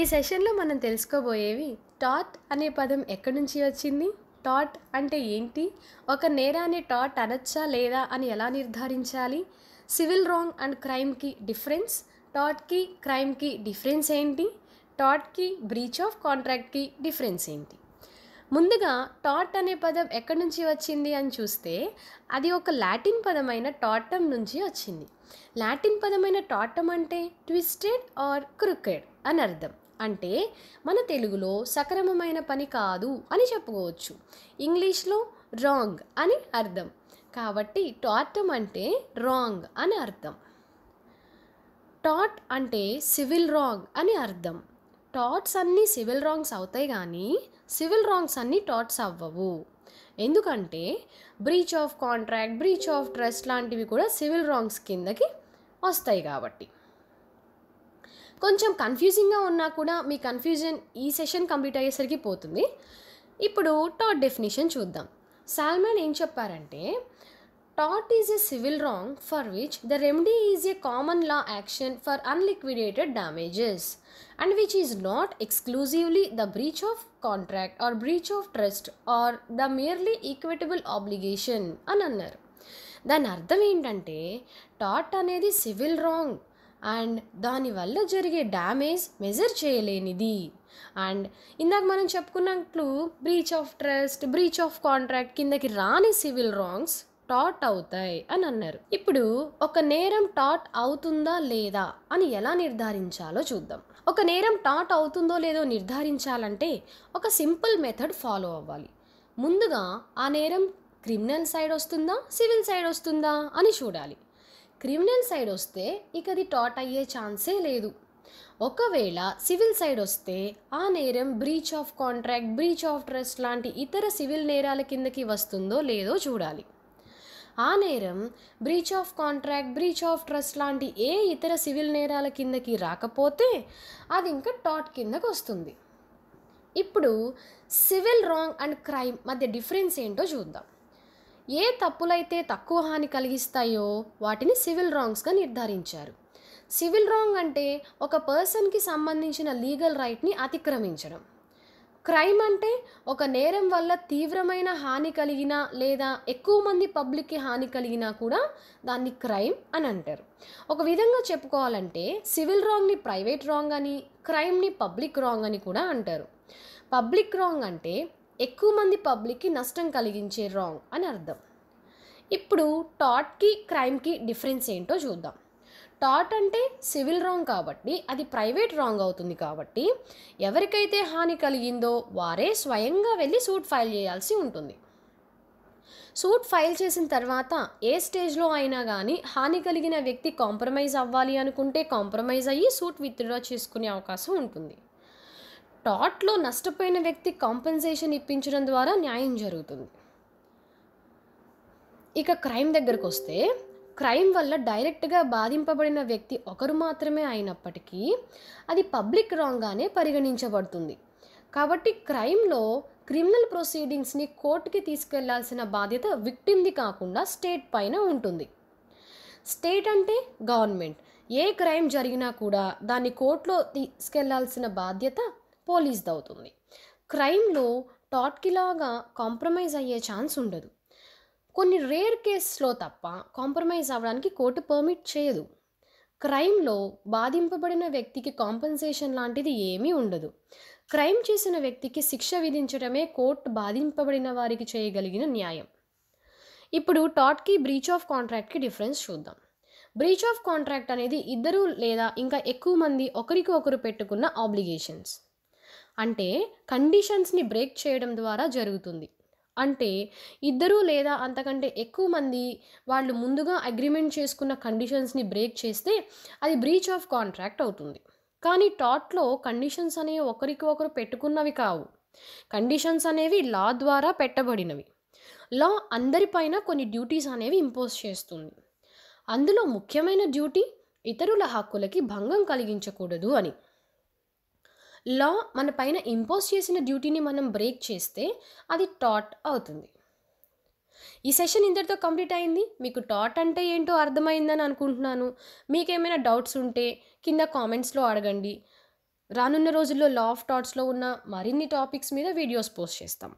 ఈ సెషన్లో మనం తెలుసుకోబోయేవి టాట్ అనే పదం ఎక్కడి నుంచి వచ్చింది టాట్ అంటే ఏంటి ఒక నేరాన్ని టాట్ అనొచ్చా లేదా అని ఎలా నిర్ధారించాలి సివిల్ రాంగ్ అండ్ క్రైమ్కి డిఫరెన్స్ టాట్కి క్రైమ్కి డిఫరెన్స్ ఏంటి టాట్కి బ్రీచ్ ఆఫ్ కాంట్రాక్ట్కి డిఫరెన్స్ ఏంటి ముందుగా టాట్ అనే పదం ఎక్కడి నుంచి వచ్చింది అని చూస్తే అది ఒక లాటిన్ పదమైన టాటమ్ నుంచి వచ్చింది లాటిన్ పదమైన టాటమ్ అంటే ట్విస్టెడ్ ఆర్ క్రుకెడ్ అని అర్థం అంటే మన తెలుగులో సక్రమమైన పని కాదు అని చెప్పుకోవచ్చు ఇంగ్లీష్లో రాంగ్ అని అర్థం కాబట్టి టాటం అంటే రాంగ్ అని అర్థం టాట్ అంటే సివిల్ రాంగ్ అని అర్థం టాట్స్ అన్నీ సివిల్ రాంగ్స్ అవుతాయి కానీ సివిల్ రాంగ్స్ అన్నీ టాట్స్ అవ్వవు ఎందుకంటే breach of contract breach of trust లాంటివి కూడా సివిల్ రాంగ్స్ కిందకి వస్తాయి కాబట్టి కొంచెం కన్ఫ్యూజింగ్గా ఉన్నా కూడా మీ కన్ఫ్యూజన్ ఈ సెషన్ కంప్లీట్ అయ్యేసరికి పోతుంది ఇప్పుడు టాట్ డెఫినేషన్ చూద్దాం సాల్మన్ ఏం చెప్పారంటే టాట్ is a civil wrong for which the remedy is a common law action for unliquidated damages and which is not exclusively the breach of contract or breach of trust or the merely equitable obligation అని అన్నారు దాని అర్థం ఏంటంటే taught అనేది civil wrong and దానివల్ల జరిగే damage measure చేయలేనిది and ఇందాక మనం చెప్పుకున్నట్లు breach of trust breach of contract కిందకి రాని సివిల్ రాంగ్స్ టాట్ అవుతాయి అని అన్నారు ఇప్పుడు ఒక నేరం టాట్ అవుతుందా లేదా అని ఎలా నిర్ధారించాలో చూద్దాం ఒక నేరం టాట్ అవుతుందో లేదో నిర్ధారించాలంటే ఒక సింపుల్ మెథడ్ ఫాలో అవ్వాలి ముందుగా ఆ నేరం క్రిమినల్ సైడ్ వస్తుందా సివిల్ సైడ్ వస్తుందా అని చూడాలి క్రిమినల్ సైడ్ వస్తే ఇక అది టాట్ అయ్యే ఛాన్సే లేదు ఒకవేళ సివిల్ సైడ్ వస్తే ఆ నేరం breach of contract breach of trust లాంటి ఇతర సివిల్ నేరాల కిందకి వస్తుందో లేదో చూడాలి ఆ నేరం breach of contract breach of trust లాంటి ఏ ఇతర సివిల్ నేరాల కిందకి రాకపోతే అది ఇంకా టాట్ కిందకు వస్తుంది ఇప్పుడు సివిల్ రాంగ్ అండ్ క్రైమ్ మధ్య డిఫరెన్స్ ఏంటో చూద్దాం ఏ తప్పులైతే తక్కువ హాని కలిగిస్తాయో వాటిని సివిల్ రాంగ్స్గా నిర్ధారించారు సివిల్ రాంగ్ అంటే ఒక పర్సన్కి సంబంధించిన లీగల్ రైట్ని అతిక్రమించడం క్రైమ్ అంటే ఒక నేరం వల్ల తీవ్రమైన హాని కలిగిన లేదా ఎక్కువ మంది పబ్లిక్కి హాని కలిగినా కూడా దాన్ని క్రైమ్ అని అంటారు ఒక విధంగా చెప్పుకోవాలంటే సివిల్ రాంగ్ని ప్రైవేట్ రాంగ్ అని క్రైమ్ని పబ్లిక్ రాంగ్ అని కూడా అంటారు పబ్లిక్ రాంగ్ అంటే ఎక్కువ మంది పబ్లిక్కి నష్టం కలిగించే రాంగ్ అని అర్థం ఇప్పుడు టాట్కి క్రైమ్కి డిఫరెన్స్ ఏంటో చూద్దాం టాట్ అంటే సివిల్ రాంగ్ కాబట్టి అది ప్రైవేట్ రాంగ్ అవుతుంది కాబట్టి ఎవరికైతే హాని కలిగిందో వారే స్వయంగా వెళ్ళి సూట్ ఫైల్ చేయాల్సి ఉంటుంది సూట్ ఫైల్ చేసిన తర్వాత ఏ స్టేజ్లో అయినా కానీ హాని కలిగిన వ్యక్తి కాంప్రమైజ్ అవ్వాలి అనుకుంటే కాంప్రమైజ్ అయ్యి సూట్ విత్డ్రా చేసుకునే అవకాశం ఉంటుంది టాట్లో నష్టపోయిన వ్యక్తి కాంపెన్సేషన్ ఇప్పించడం ద్వారా న్యాయం జరుగుతుంది ఇక క్రైమ్ దగ్గరకు వస్తే క్రైమ్ వల్ల డైరెక్ట్గా బాధింపబడిన వ్యక్తి ఒకరు మాత్రమే అయినప్పటికీ అది పబ్లిక్ రాంగ్గానే పరిగణించబడుతుంది కాబట్టి క్రైమ్లో క్రిమినల్ ప్రొసీడింగ్స్ని కోర్టుకి తీసుకెళ్లాల్సిన బాధ్యత విక్టిమ్ది కాకుండా స్టేట్ పైన ఉంటుంది స్టేట్ అంటే గవర్నమెంట్ ఏ క్రైమ్ జరిగినా కూడా దాన్ని కోర్టులో తీసుకెళ్లాల్సిన బాధ్యత పోలీస్దవుతుంది క్రైమ్లో టాట్కిలాగా కాంప్రమైజ్ అయ్యే ఛాన్స్ ఉండదు కొన్ని రేర్ కేసులో తప్ప కాంప్రమైజ్ అవ్వడానికి కోర్టు పర్మిట్ చేయదు క్రైమ్లో బాధింపబడిన వ్యక్తికి కాంపన్సేషన్ లాంటిది ఏమీ ఉండదు క్రైమ్ చేసిన వ్యక్తికి శిక్ష విధించడమే కోర్టు బాధింపబడిన వారికి చేయగలిగిన న్యాయం ఇప్పుడు టాట్కి బ్రీచ్ ఆఫ్ కాంట్రాక్ట్కి డిఫరెన్స్ చూద్దాం బ్రీచ్ ఆఫ్ కాంట్రాక్ట్ అనేది ఇద్దరు లేదా ఇంకా ఎక్కువ మంది ఒకరికి ఒకరు పెట్టుకున్న ఆబ్లిగేషన్స్ అంటే కండిషన్స్ని బ్రేక్ చేయడం ద్వారా జరుగుతుంది అంటే ఇద్దరు లేదా అంతకంటే ఎక్కువ మంది వాళ్ళు ముందుగా అగ్రిమెంట్ చేసుకున్న కండిషన్స్ని బ్రేక్ చేస్తే అది బ్రీచ్ ఆఫ్ కాంట్రాక్ట్ అవుతుంది కానీ టాట్లో కండిషన్స్ అనేవి ఒకరికి ఒకరు పెట్టుకున్నవి కావు కండిషన్స్ అనేవి లా ద్వారా పెట్టబడినవి లా అందరిపైన కొన్ని డ్యూటీస్ అనేవి ఇంపోజ్ చేస్తుంది అందులో ముఖ్యమైన డ్యూటీ ఇతరుల హక్కులకి భంగం కలిగించకూడదు అని లా మన పైన ఇంపోజ్ చేసిన డ్యూటీని మనం బ్రేక్ చేస్తే అది టాట్ అవుతుంది ఈ సెషన్ ఇంతటితో కంప్లీట్ అయింది మీకు టాట్ అంటే ఏంటో అర్థమైందని అనుకుంటున్నాను మీకేమైనా డౌట్స్ ఉంటే కింద కామెంట్స్లో అడగండి రానున్న రోజుల్లో లా ఆఫ్ టాట్స్లో ఉన్న మరిన్ని టాపిక్స్ మీద వీడియోస్ పోస్ట్ చేస్తాం